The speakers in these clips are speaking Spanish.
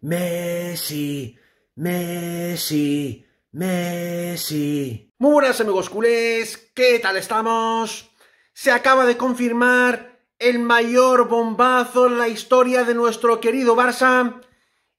Messi, Messi, Messi. Muy buenas amigos culés, ¿qué tal estamos? Se acaba de confirmar el mayor bombazo en la historia de nuestro querido Barça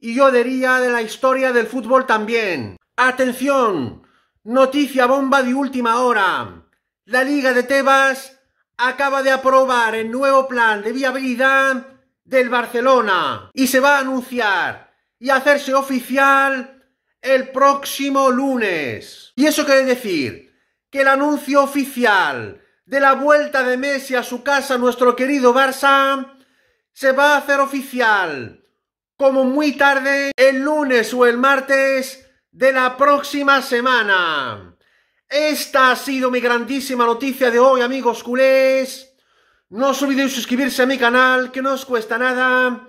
y yo diría de la historia del fútbol también. Atención, noticia bomba de última hora. La Liga de Tebas acaba de aprobar el nuevo plan de viabilidad del Barcelona y se va a anunciar y hacerse oficial el próximo lunes. Y eso quiere decir que el anuncio oficial de la vuelta de Messi a su casa, nuestro querido Barça, se va a hacer oficial como muy tarde el lunes o el martes de la próxima semana. Esta ha sido mi grandísima noticia de hoy, amigos culés. No os olvidéis suscribirse a mi canal, que no os cuesta nada